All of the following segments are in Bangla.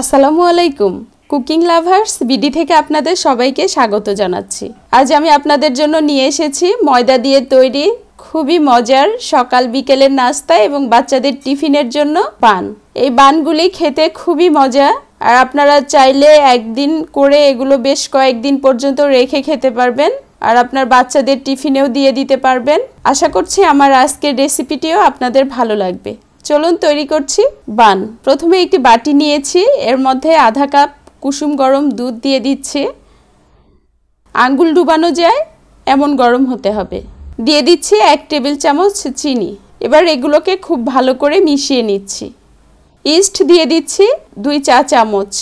আসসালামু আলাইকুম কুকিং লাভার্স বিডি থেকে আপনাদের সবাইকে স্বাগত জানাচ্ছি আজ আমি আপনাদের জন্য নিয়ে এসেছি ময়দা দিয়ে তৈরি খুবই মজার সকাল বিকেলের নাস্তা এবং বাচ্চাদের টিফিনের জন্য পান এই বানগুলি খেতে খুবই মজা আর আপনারা চাইলে একদিন করে এগুলো বেশ কয়েকদিন পর্যন্ত রেখে খেতে পারবেন আর আপনার বাচ্চাদের টিফিনেও দিয়ে দিতে পারবেন আশা করছি আমার আজকের রেসিপিটিও আপনাদের ভালো লাগবে চলুন তৈরি করছি বান প্রথমে একটি বাটি নিয়েছি এর মধ্যে আধা কাপ কুসুম গরম দুধ দিয়ে দিচ্ছি আঙ্গুল ডুবানো যায় এমন গরম হতে হবে দিয়ে দিচ্ছি এক টেবিল চামচ চিনি এবার এগুলোকে খুব ভালো করে মিশিয়ে নিচ্ছি ইস্ট দিয়ে দিচ্ছি দুই চা চামচ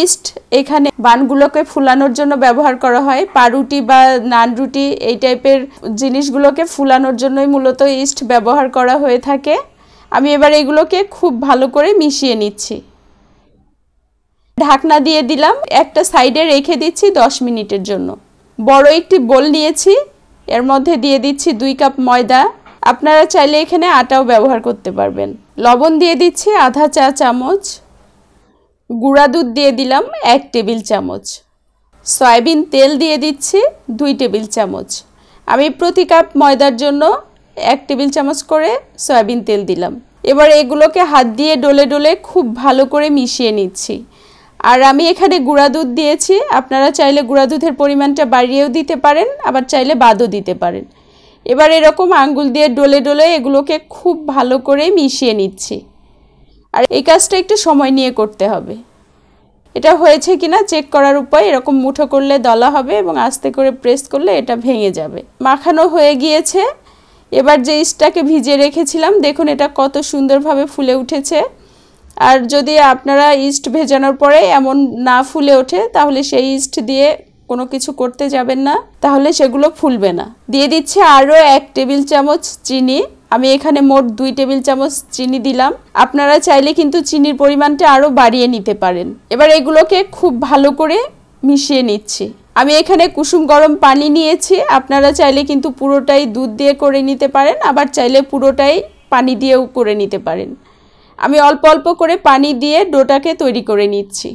ইস্ট এখানে বানগুলোকে ফুলানোর জন্য ব্যবহার করা হয় পাউরুটি বা নান রুটি এই টাইপের জিনিসগুলোকে ফুলানোর জন্যই মূলত ইস্ট ব্যবহার করা হয়ে থাকে আমি এবার এগুলোকে খুব ভালো করে মিশিয়ে নিচ্ছি ঢাকনা দিয়ে দিলাম একটা সাইডে রেখে দিচ্ছি 10 মিনিটের জন্য বড় একটি বোল নিয়েছি এর মধ্যে দিয়ে দিচ্ছি দুই কাপ ময়দা আপনারা চাইলে এখানে আটাও ব্যবহার করতে পারবেন লবণ দিয়ে দিচ্ছি আধা চা চামচ গুঁড়া দুধ দিয়ে দিলাম এক টেবিল চামচ সয়াবিন তেল দিয়ে দিচ্ছি দুই টেবিল চামচ আমি প্রতি কাপ ময়দার জন্য এক টেবিল চামচ করে সয়াবিন তেল দিলাম এবার এগুলোকে হাত দিয়ে ডলে ডলে খুব ভালো করে মিশিয়ে নিচ্ছি আর আমি এখানে গুঁড়া দুধ দিয়েছি আপনারা চাইলে গুঁড়া দুধের পরিমাণটা বাড়িয়েও দিতে পারেন আবার চাইলে বাদও দিতে পারেন এবার এরকম আঙ্গুল দিয়ে ডলে ডলে এগুলোকে খুব ভালো করে মিশিয়ে নিচ্ছি আর এই কাজটা একটু সময় নিয়ে করতে হবে এটা হয়েছে কিনা চেক করার উপায় এরকম মুঠো করলে দলা হবে এবং আস্তে করে প্রেস করলে এটা ভেঙে যাবে মাখানো হয়ে গিয়েছে এবার যে ইস্টটাকে ভিজিয়ে রেখেছিলাম দেখুন এটা কত সুন্দরভাবে ফুলে উঠেছে আর যদি আপনারা ইস্ট ভেজানোর পরে এমন না ফুলে ওঠে তাহলে সেই ইস্ট দিয়ে কোনো কিছু করতে যাবেন না তাহলে সেগুলো ফুলবে না দিয়ে দিচ্ছে আরও এক টেবিল চামচ চিনি আমি এখানে মোট দুই টেবিল চামচ চিনি দিলাম আপনারা চাইলে কিন্তু চিনির পরিমাণটা আরও বাড়িয়ে নিতে পারেন এবার এগুলোকে খুব ভালো করে মিশিয়ে নিচ্ছি আমি এখানে কুসুম গরম পানি নিয়েছি আপনারা চাইলে কিন্তু পুরোটাই দুধ দিয়ে করে নিতে পারেন আবার চাইলে পুরোটাই পানি দিয়েও করে নিতে পারেন আমি অল্প অল্প করে পানি দিয়ে ডোটাকে তৈরি করে নিচ্ছি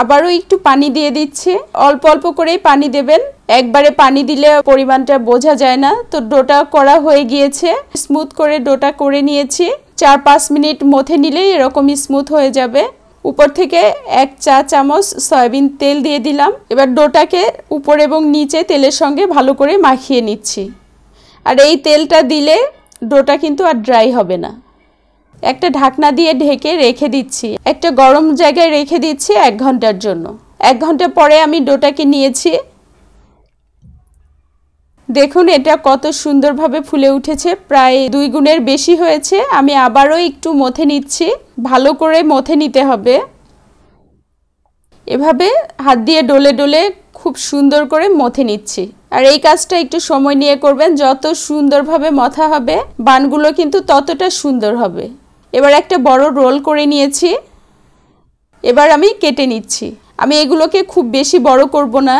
আবারও একটু পানি দিয়ে দিচ্ছে অল্প অল্প করেই পানি দেবেন একবারে পানি দিলে পরিমাণটা বোঝা যায় না তো ডোটা করা হয়ে গিয়েছে স্মুথ করে ডোটা করে নিয়েছি চার পাঁচ মিনিট মথে নিলেই এরকমই স্মুথ হয়ে যাবে উপর থেকে এক চা চামচ সয়াবিন তেল দিয়ে দিলাম এবার ডোটাকে উপর এবং নিচে তেলের সঙ্গে ভালো করে মাখিয়ে নিচ্ছি আর এই তেলটা দিলে ডোটা কিন্তু আর ড্রাই হবে না একটা ঢাকনা দিয়ে ঢেকে রেখে দিচ্ছি একটা গরম জায়গায় রেখে দিচ্ছি এক ঘন্টার জন্য এক ঘন্টা পরে আমি ডোটাকে নিয়েছি দেখুন এটা কত সুন্দরভাবে ফুলে উঠেছে প্রায় দুই গুণের বেশি হয়েছে আমি আবারও একটু মথে নিচ্ছি ভালো করে মথে নিতে হবে এভাবে হাত দিয়ে ডলে ডলে খুব সুন্দর করে মথে নিচ্ছি আর এই কাজটা একটু সময় নিয়ে করবেন যত সুন্দরভাবে মথা হবে বানগুলো কিন্তু ততটা সুন্দর হবে এবার একটা বড় রোল করে নিয়েছি এবার আমি কেটে নিচ্ছি আমি এগুলোকে খুব বেশি বড় করব না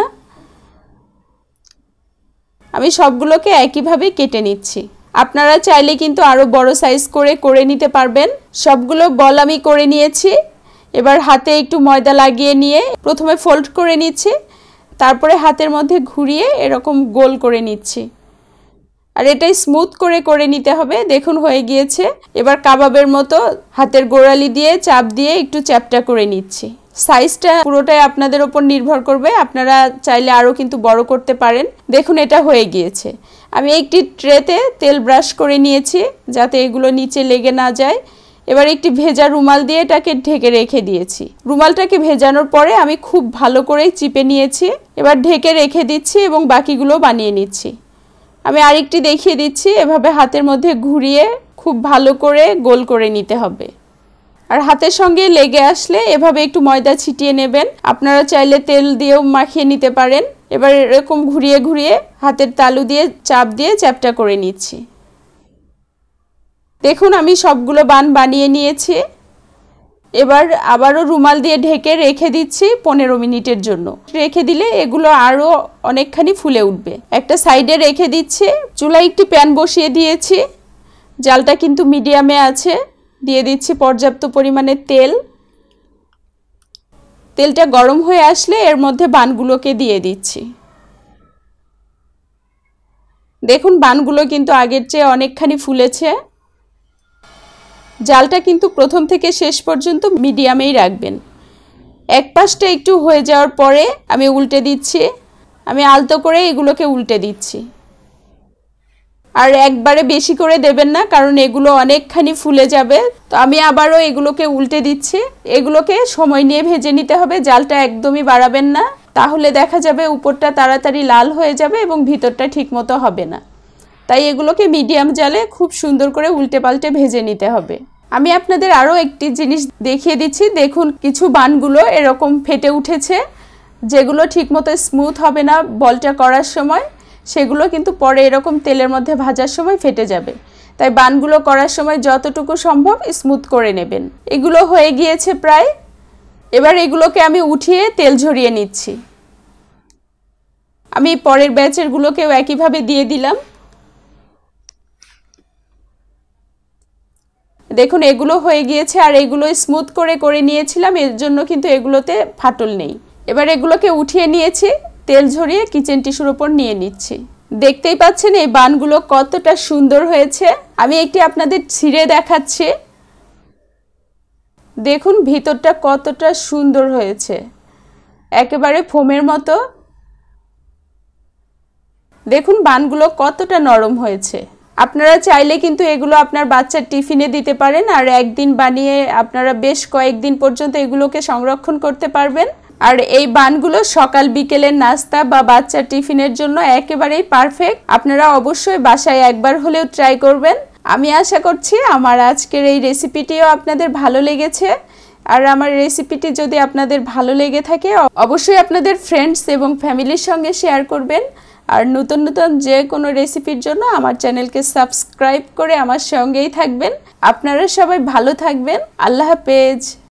আমি সবগুলোকে একইভাবে কেটে নিচ্ছি আপনারা চাইলে কিন্তু আরও বড় সাইজ করে করে নিতে পারবেন সবগুলো বল আমি করে নিয়েছি এবার হাতে একটু ময়দা লাগিয়ে নিয়ে প্রথমে ফোল্ড করে নিচ্ছি তারপরে হাতের মধ্যে ঘুরিয়ে এরকম গোল করে নিচ্ছি আর এটাই স্মুথ করে করে নিতে হবে দেখুন হয়ে গিয়েছে এবার কাবাবের মতো হাতের গোড়ালি দিয়ে চাপ দিয়ে একটু চ্যাপটা করে নিচ্ছি সাইজটা পুরোটাই আপনাদের ওপর নির্ভর করবে আপনারা চাইলে আরও কিন্তু বড় করতে পারেন দেখুন এটা হয়ে গিয়েছে আমি একটি ট্রেতে তেল ব্রাশ করে নিয়েছি যাতে এগুলো নিচে লেগে না যায় এবার একটি ভেজা রুমাল দিয়ে এটাকে ঢেকে রেখে দিয়েছি রুমালটাকে ভেজানোর পরে আমি খুব ভালো করে চিপে নিয়েছি এবার ঢেকে রেখে দিচ্ছি এবং বাকিগুলো বানিয়ে নিচ্ছি আমি আরেকটি দেখিয়ে দিচ্ছি এভাবে হাতের মধ্যে ঘুরিয়ে খুব ভালো করে গোল করে নিতে হবে আর হাতের সঙ্গে লেগে আসলে এভাবে একটু ময়দা ছিটিয়ে নেবেন আপনারা চাইলে তেল দিয়েও মাখিয়ে নিতে পারেন এবার এরকম ঘুরিয়ে ঘুরিয়ে হাতের তালু দিয়ে চাপ দিয়ে চ্যাপটা করে নিচ্ছি দেখুন আমি সবগুলো বান বানিয়ে নিয়েছি এবার আবারও রুমাল দিয়ে ঢেকে রেখে দিচ্ছি পনেরো মিনিটের জন্য রেখে দিলে এগুলো আরও অনেকখানি ফুলে উঠবে একটা সাইডে রেখে দিচ্ছি চুলায় একটি প্যান বসিয়ে দিয়েছি জালটা কিন্তু মিডিয়ামে আছে দিয়ে দিচ্ছি পর্যাপ্ত পরিমাণে তেল তেলটা গরম হয়ে আসলে এর মধ্যে বানগুলোকে দিয়ে দিচ্ছি দেখুন বানগুলো কিন্তু আগের চেয়ে অনেকখানি ফুলেছে জালটা কিন্তু প্রথম থেকে শেষ পর্যন্ত মিডিয়ামেই রাখবেন এক পাশটা একটু হয়ে যাওয়ার পরে আমি উল্টে দিচ্ছি আমি আলতো করে এগুলোকে উল্টে দিচ্ছি আর একবারে বেশি করে দেবেন না কারণ এগুলো অনেকখানি ফুলে যাবে তো আমি আবারও এগুলোকে উল্টে দিচ্ছি এগুলোকে সময় নিয়ে ভেজে নিতে হবে জালটা একদমই বাড়াবেন না তাহলে দেখা যাবে উপরটা তাড়াতাড়ি লাল হয়ে যাবে এবং ভিতরটা ঠিকমতো হবে না তাই এগুলোকে মিডিয়াম জালে খুব সুন্দর করে উল্টে পাল্টে ভেজে নিতে হবে আমি আপনাদের আরও একটি জিনিস দেখিয়ে দিচ্ছি দেখুন কিছু বানগুলো এরকম ফেটে উঠেছে যেগুলো ঠিকমতো স্মুথ হবে না বলটা করার সময় সেগুলো কিন্তু পরে এরকম তেলের মধ্যে ভাজার সময় ফেটে যাবে তাই বানগুলো করার সময় যতটুকু সম্ভব স্মুথ করে নেবেন এগুলো হয়ে গিয়েছে প্রায় এবার এগুলোকে আমি উঠিয়ে তেল ঝরিয়ে নিচ্ছি আমি পরের ব্যাচেরগুলোকেও একইভাবে দিয়ে দিলাম দেখুন এগুলো হয়ে গিয়েছে আর এগুলো স্মুথ করে করে নিয়েছিলাম এর জন্য কিন্তু এগুলোতে ফাটল নেই এবার এগুলোকে উঠিয়ে নিয়েছি তেল ঝরিয়ে কিচেন টিস্যুর ওপর নিয়ে নিচ্ছি দেখতেই পাচ্ছেন এই বানগুলো কতটা সুন্দর হয়েছে আমি একটি আপনাদের ছিঁড়ে দেখাচ্ছি দেখুন ভিতরটা কতটা সুন্দর হয়েছে একেবারে ফোমের মতো দেখুন বানগুলো কতটা নরম হয়েছে আপনারা চাইলে কিন্তু এগুলো আপনার বাচ্চার টিফিনে দিতে পারেন আর একদিন বানিয়ে আপনারা বেশ কয়েকদিন পর্যন্ত এগুলোকে সংরক্ষণ করতে পারবেন আর এই বানগুলো সকাল বিকেলের নাস্তা বা বাচ্চা টিফিনের জন্য একেবারেই পারফেক্ট আপনারা অবশ্যই বাসায় একবার হলেও ট্রাই করবেন আমি আশা করছি আমার আজকের এই রেসিপিটিও আপনাদের ভালো লেগেছে আর আমার রেসিপিটি যদি আপনাদের ভালো লেগে থাকে অবশ্যই আপনাদের ফ্রেন্ডস এবং ফ্যামিলির সঙ্গে শেয়ার করবেন আর নতুন নতুন যে কোনো রেসিপির জন্য আমার চ্যানেলকে সাবস্ক্রাইব করে আমার সঙ্গেই থাকবেন আপনারা সবাই ভালো থাকবেন আল্লাহ পেজ